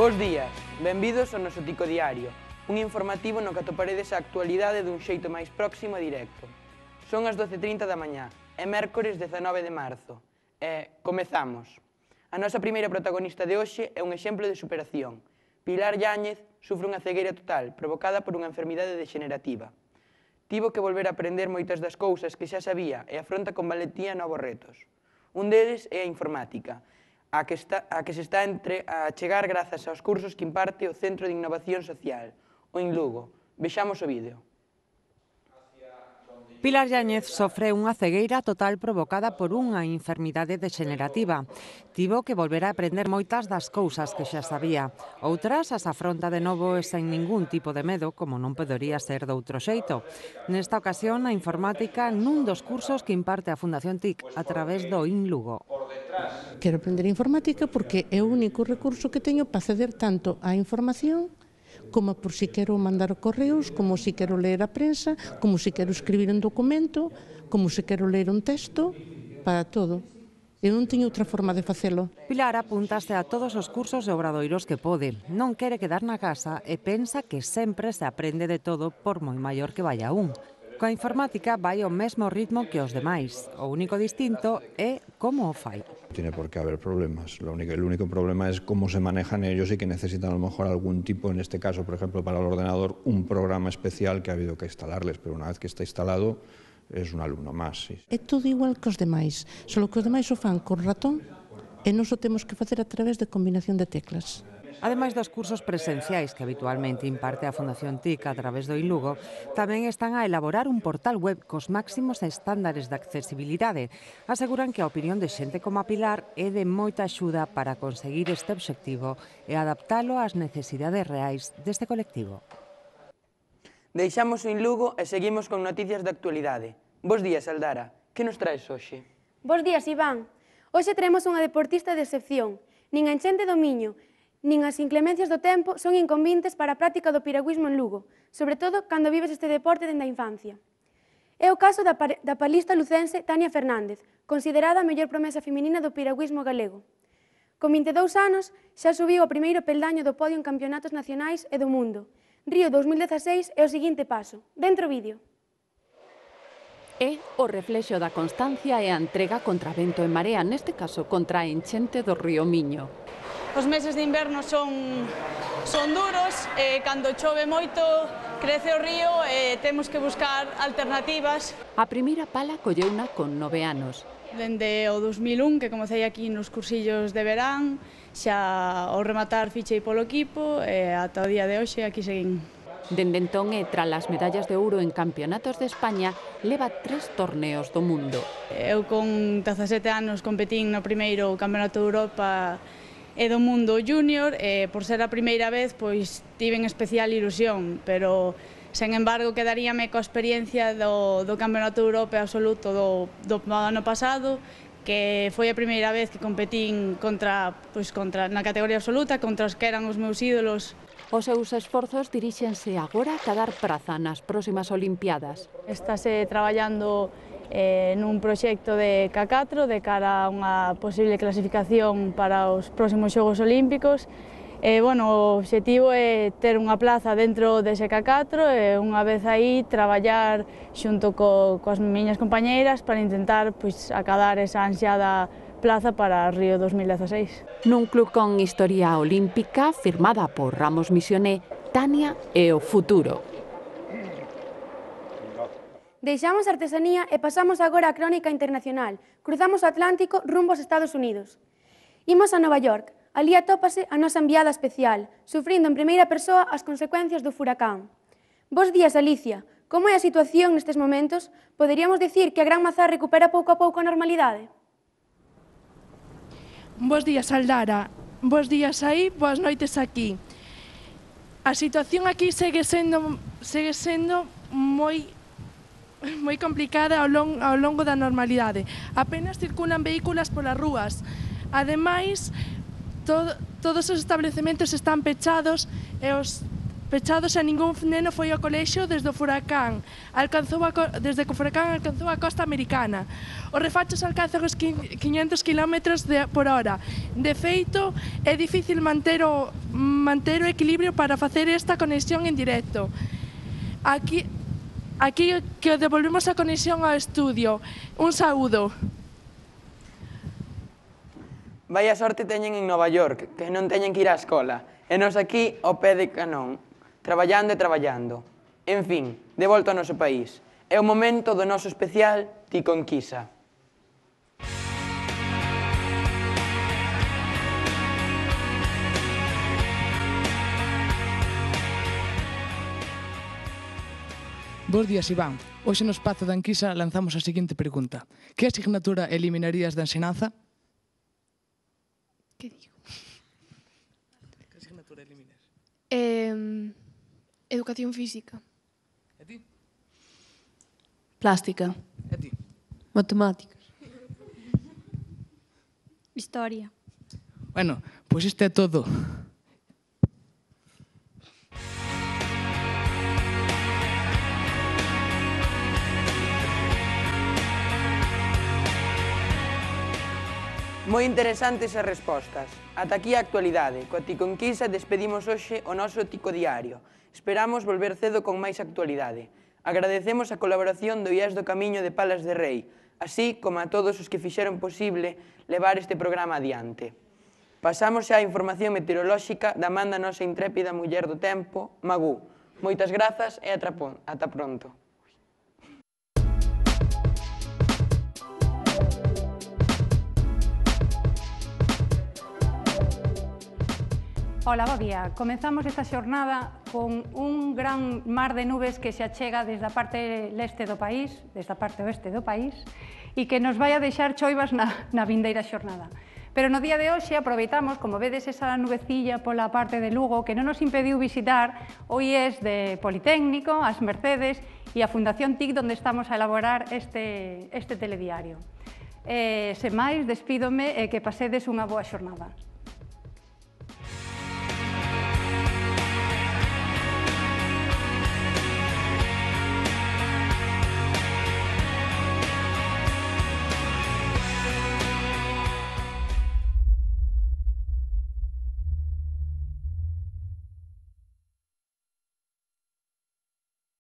Bos días, benvidos ao noso Tico Diario, un informativo no que atoparedes a actualidade dun xeito máis próximo e directo. Son as 12.30 da mañá, é mércores 19 de marzo. E comezamos. A nosa primeira protagonista de hoxe é un exemplo de superación. Pilar Yáñez sufre unha cegueira total provocada por unha enfermidade degenerativa. Tivo que volver a aprender moitas das cousas que xa sabía e afronta con valentía novos retos. Un deles é a informática, a que, está, a que se está entre a chegar grazas aos cursos que imparte o Centro de Innovación Social, o INLUGO. Vexamos o vídeo. Pilar Yáñez sofre unha cegueira total provocada por unha enfermidade degenerativa. Tivo que volver a aprender moitas das cousas que xa sabía. Outras as afronta de novo e sen ningún tipo de medo, como non podería ser doutro xeito. Nesta ocasión, a informática nun dos cursos que imparte a Fundación TIC a través do INLUGO. Quero aprender informática porque é o único recurso que teño para ceder tanto á información como por si quero mandar correos, como si quero ler a prensa, como si quero escribir un documento, como se si quero ler un texto, para todo. Eu non teño outra forma de facelo. Pilar apuntase a todos os cursos e obradoiros que pode. Non quere quedar na casa e pensa que sempre se aprende de todo por moi maior que vaya un. Coa informática vai ao mesmo ritmo que os demais. O único distinto é como o fai tiene por qué haber problemas. Lo único, el único problema es cómo se manejan ellos y que necesitan a lo mejor algún tipo, en este caso, por ejemplo, para el ordenador, un programa especial que ha habido que instalarles, pero una vez que está instalado, es un alumno más. Sí. É todo igual que os demais, só que os demais o fan con ratón e nós o temos que facer a través de combinación de teclas. Ademais dos cursos presenciais que habitualmente imparte a Fundación TIC a través do Ilugo, tamén están a elaborar un portal web cos máximos estándares de accesibilidade. Aseguran que a opinión de xente como a Pilar é de moita axuda para conseguir este obxectivo e adaptalo ás necesidades reais deste colectivo. Deixamos o Ilugo e seguimos con noticias de actualidade. Bos días, Aldara. Que nos traes hoxe? Bos días, Iván. Hoxe traemos unha deportista de excepción. Nin a enxente do Miño, Nin as inclemencias do tempo son inconvintes para a práctica do piragüismo en Lugo, sobre todo cando vives este deporte dende a infancia. É o caso da, da palista lucense Tania Fernández, considerada a mellor promesa feminina do piragüismo galego. Con 22 anos, xa subiu o primeiro peldaño do podio en campeonatos nacionais e do mundo. Río 2016 é o seguinte paso. Dentro vídeo. É o reflexo da constancia e a entrega contra vento e marea, neste caso contra a enchente do río Miño. Os meses de inverno son, son duros, e cando chove moito crece o río e temos que buscar alternativas. A primeira pala colleuna con nove anos. Dende o 2001 que comecei aquí nos cursillos de verán, xa ao rematar fichei polo equipo e ata o día de hoxe aquí seguín. Dende entón e tra as medallas de ouro en campeonatos de España, leva tres torneos do mundo. Eu con 17 anos competín no primeiro campeonato de Europa e do mundo junior e eh, por ser a primeira vez pois tiven especial ilusión, pero sen embargo quedaríame coa experiencia do, do Campeonato de Europa absoluto do, do ano pasado que foi a primeira vez que competín contra, pois, contra, na categoría absoluta contra os que eran os meus ídolos Os seus esforzos diríxense agora a cadar praza nas próximas Olimpiadas. Estase traballando eh, nun proxecto de K4 de cara a unha posible clasificación para os próximos Xogos Olímpicos. Eh, bueno, o objetivo é ter unha plaza dentro dese K4 e unha vez aí traballar xunto co, coas miñas compañeiras para intentar pois, acadar esa ansiada plaza para Río 2016. Nun club con historia olímpica firmada por Ramos Misioné, Tania e o futuro. Deixamos a artesanía e pasamos agora a crónica internacional. Cruzamos o Atlántico rumbo aos Estados Unidos. Imos a Nova York. Alí atópase a nosa enviada especial, sufrindo en primeira persoa as consecuencias do furacán. Bos días, Alicia. Como é a situación nestes momentos? Poderíamos dicir que a Gran Mazá recupera pouco a pouco a normalidade? Bos días, Aldara. Bos días aí, boas noites aquí. A situación aquí segue sendo, segue sendo moi moi complicada ao, long, ao longo da normalidade. Apenas circulan vehículos polas rúas. Ademais, todo, todos os establecementos están pechados e os pechados a ningún neno foi ao colexio desde o furacán. Alcanzou a, desde que o furacán alcanzou a costa americana. Os refachos alcanzan os 500 km de, por hora. De feito, é difícil manter o, manter o equilibrio para facer esta conexión en directo. Aquí, Aquí que devolvemos a conexión ao estudio. Un saúdo. Vaya sorte teñen en Nova York, que non teñen que ir á escola. E nos aquí ao pé de canón, traballando e traballando. En fin, de volta ao noso país. É o momento do noso especial Ti Conquisa. Bos días, Iván. Hoxe no espazo da Anquisa lanzamos a seguinte pregunta. Que asignatura eliminarías da ensinanza? Que digo? Que asignatura eliminas? Eh, educación física. E ti? Plástica. E ti? Matemáticas. Historia. Bueno, pois pues isto é todo. Moi interesantes as respostas. Ata aquí a actualidade. Coa Ticonquisa despedimos hoxe o noso Tico Diario. Esperamos volver cedo con máis actualidade. Agradecemos a colaboración do IAS do Camiño de Palas de Rei, así como a todos os que fixeron posible levar este programa adiante. Pasamos xa á información meteorolóxica da manda nosa intrépida muller do tempo, Magú. Moitas grazas e ata pronto. Ola, bo día. Comenzamos esta xornada con un gran mar de nubes que se achega desde a parte leste do país, desde a parte oeste do país, e que nos vai a deixar choivas na, na vindeira xornada. Pero no día de hoxe aproveitamos, como vedes, esa nubecilla pola parte de Lugo que non nos impediu visitar o IES de Politécnico, as Mercedes e a Fundación TIC, onde estamos a elaborar este, este telediario. Eh, sen máis, despídome e eh, que pasedes unha boa xornada.